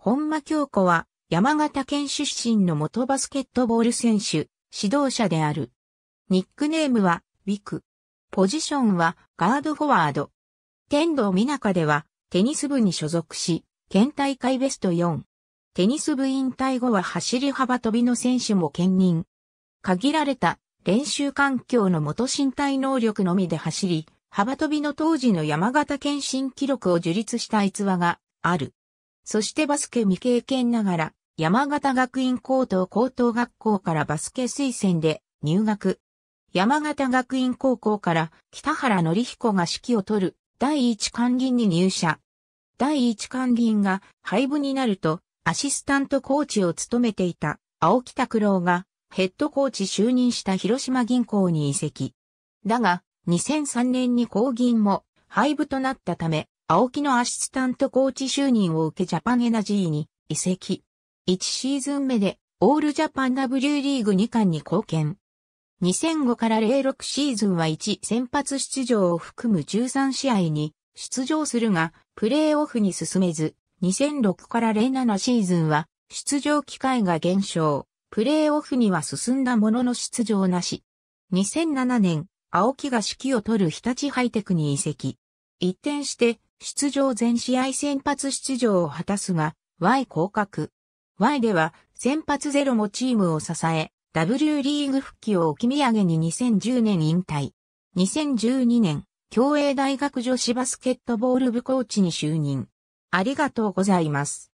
本間京子は山形県出身の元バスケットボール選手、指導者である。ニックネームは、ウィク。ポジションは、ガードフォワード。天童美中では、テニス部に所属し、県大会ベスト4。テニス部引退後は走り幅跳びの選手も兼任。限られた練習環境の元身体能力のみで走り、幅跳びの当時の山形県新記録を樹立した逸話がある。そしてバスケ未経験ながら、山形学院高等高等学校からバスケ推薦で入学。山形学院高校から北原則彦が指揮を取る第一管理に入社。第一管理員が廃部になるとアシスタントコーチを務めていた青木拓郎がヘッドコーチ就任した広島銀行に移籍。だが2003年に後銀も廃部となったため青木のアシスタントコーチ就任を受けジャパンエナジーに移籍。1シーズン目でオールジャパン W リーグ2冠に貢献。2005から06シーズンは1先発出場を含む13試合に出場するが、プレーオフに進めず、2006から07シーズンは出場機会が減少、プレーオフには進んだものの出場なし。2007年、青木が指揮を取る日立ハイテクに移籍。一転して、出場全試合先発出場を果たすが、Y 降格。Y では、先発ゼロもチームを支え、W リーグ復帰を置き土産に2010年引退。2012年、共栄大学女子バスケットボール部コーチに就任。ありがとうございます。